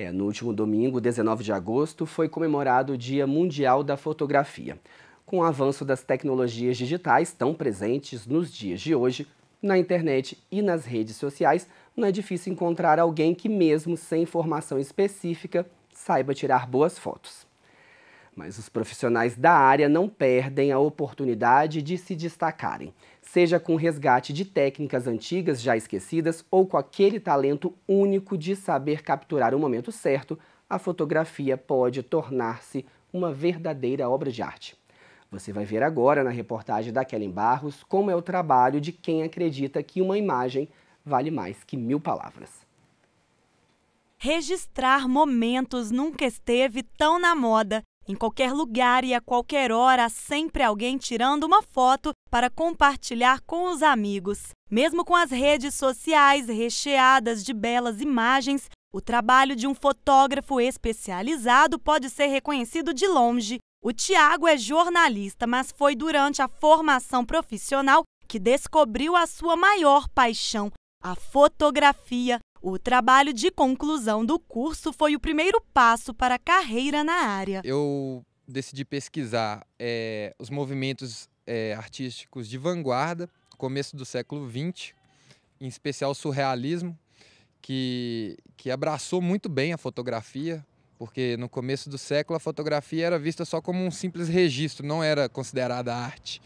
É, no último domingo, 19 de agosto, foi comemorado o Dia Mundial da Fotografia. Com o avanço das tecnologias digitais tão presentes nos dias de hoje, na internet e nas redes sociais, não é difícil encontrar alguém que, mesmo sem formação específica, saiba tirar boas fotos mas os profissionais da área não perdem a oportunidade de se destacarem, seja com resgate de técnicas antigas já esquecidas ou com aquele talento único de saber capturar o momento certo, a fotografia pode tornar-se uma verdadeira obra de arte. Você vai ver agora na reportagem da Kellen Barros como é o trabalho de quem acredita que uma imagem vale mais que mil palavras. Registrar momentos nunca esteve tão na moda em qualquer lugar e a qualquer hora, há sempre alguém tirando uma foto para compartilhar com os amigos. Mesmo com as redes sociais recheadas de belas imagens, o trabalho de um fotógrafo especializado pode ser reconhecido de longe. O Tiago é jornalista, mas foi durante a formação profissional que descobriu a sua maior paixão, a fotografia. O trabalho de conclusão do curso foi o primeiro passo para a carreira na área. Eu decidi pesquisar é, os movimentos é, artísticos de vanguarda, começo do século XX, em especial o surrealismo, que, que abraçou muito bem a fotografia, porque no começo do século a fotografia era vista só como um simples registro, não era considerada arte.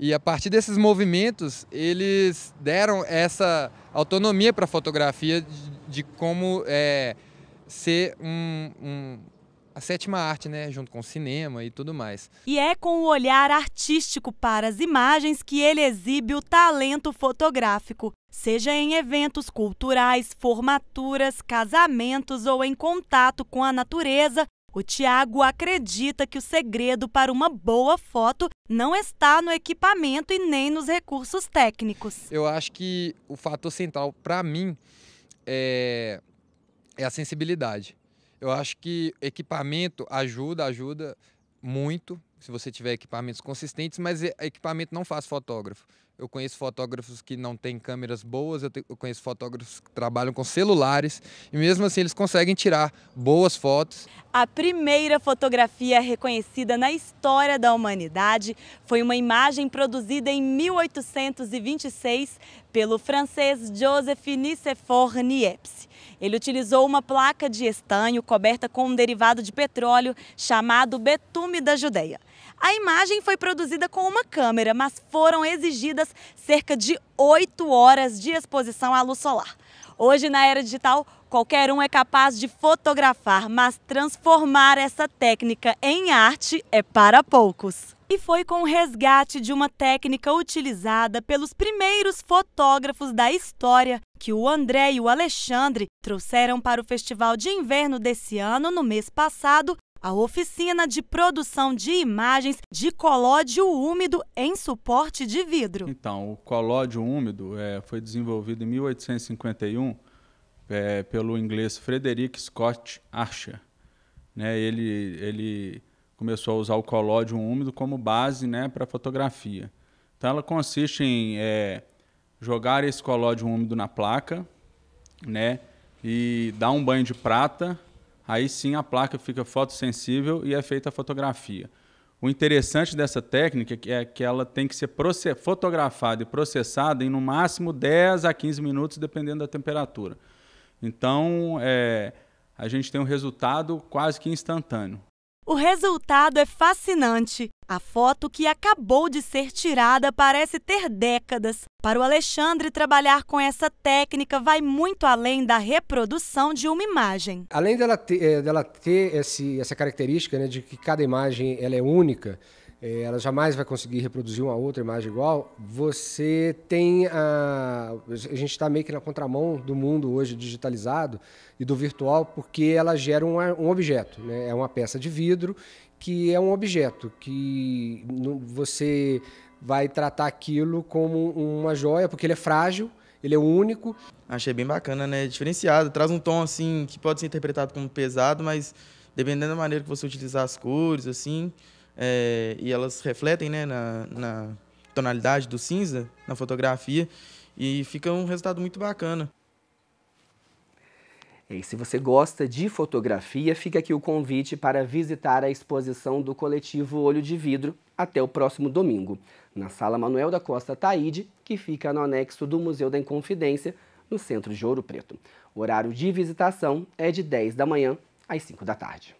E a partir desses movimentos, eles deram essa autonomia para a fotografia de, de como é, ser um, um, a sétima arte, né, junto com o cinema e tudo mais. E é com o olhar artístico para as imagens que ele exibe o talento fotográfico, seja em eventos culturais, formaturas, casamentos ou em contato com a natureza o Tiago acredita que o segredo para uma boa foto não está no equipamento e nem nos recursos técnicos. Eu acho que o fator central para mim é, é a sensibilidade. Eu acho que equipamento ajuda, ajuda muito, se você tiver equipamentos consistentes, mas equipamento não faz fotógrafo. Eu conheço fotógrafos que não têm câmeras boas, eu, te, eu, conheço fotógrafos que trabalham com celulares e mesmo assim eles conseguem tirar boas fotos. A primeira fotografia reconhecida na história da humanidade foi uma imagem produzida em 1826 pelo francês Joseph Nicéphore Niepce. Ele utilizou uma placa de estanho coberta com um derivado de petróleo chamado betume da Judéia. A imagem foi produzida com uma câmera, mas foram exigidas cerca de 8 horas de exposição à luz solar. Hoje, na era digital, qualquer um é capaz de fotografar, mas transformar essa técnica em arte é para poucos. E foi com o resgate de uma técnica utilizada pelos primeiros fotógrafos da história que o André e o Alexandre trouxeram para o Festival de Inverno desse ano, no mês passado, a oficina de produção de imagens de colódio úmido em suporte de vidro. Então, o colódio úmido é, foi desenvolvido em 1851 é, pelo inglês Frederick Scott Archer. Né, ele, ele começou a usar o colódio úmido como base né, para fotografia. Então, ela consiste em é, jogar esse colódio úmido na placa né, e dar um banho de prata aí sim a placa fica fotossensível e é feita a fotografia. O interessante dessa técnica é que ela tem que ser fotografada e processada em no máximo 10 a 15 minutos, dependendo da temperatura. Então, é, a gente tem um resultado quase que instantâneo. O resultado é fascinante. A foto que acabou de ser tirada parece ter décadas. Para o Alexandre, trabalhar com essa técnica vai muito além da reprodução de uma imagem. Além dela ter, eh, dela ter esse, essa característica né, de que cada imagem ela é única, é, ela jamais vai conseguir reproduzir uma outra imagem igual. Você tem a. A gente está meio que na contramão do mundo hoje digitalizado e do virtual, porque ela gera um, um objeto, né? é uma peça de vidro que é um objeto que você vai tratar aquilo como uma joia, porque ele é frágil, ele é único. Achei bem bacana, né? Diferenciado, traz um tom assim que pode ser interpretado como pesado, mas dependendo da maneira que você utilizar as cores, assim, é, e elas refletem né, na, na tonalidade do cinza, na fotografia, e fica um resultado muito bacana. E se você gosta de fotografia, fica aqui o convite para visitar a exposição do coletivo Olho de Vidro até o próximo domingo, na Sala Manuel da Costa Taide, que fica no anexo do Museu da Inconfidência, no centro de Ouro Preto. O horário de visitação é de 10 da manhã às 5 da tarde.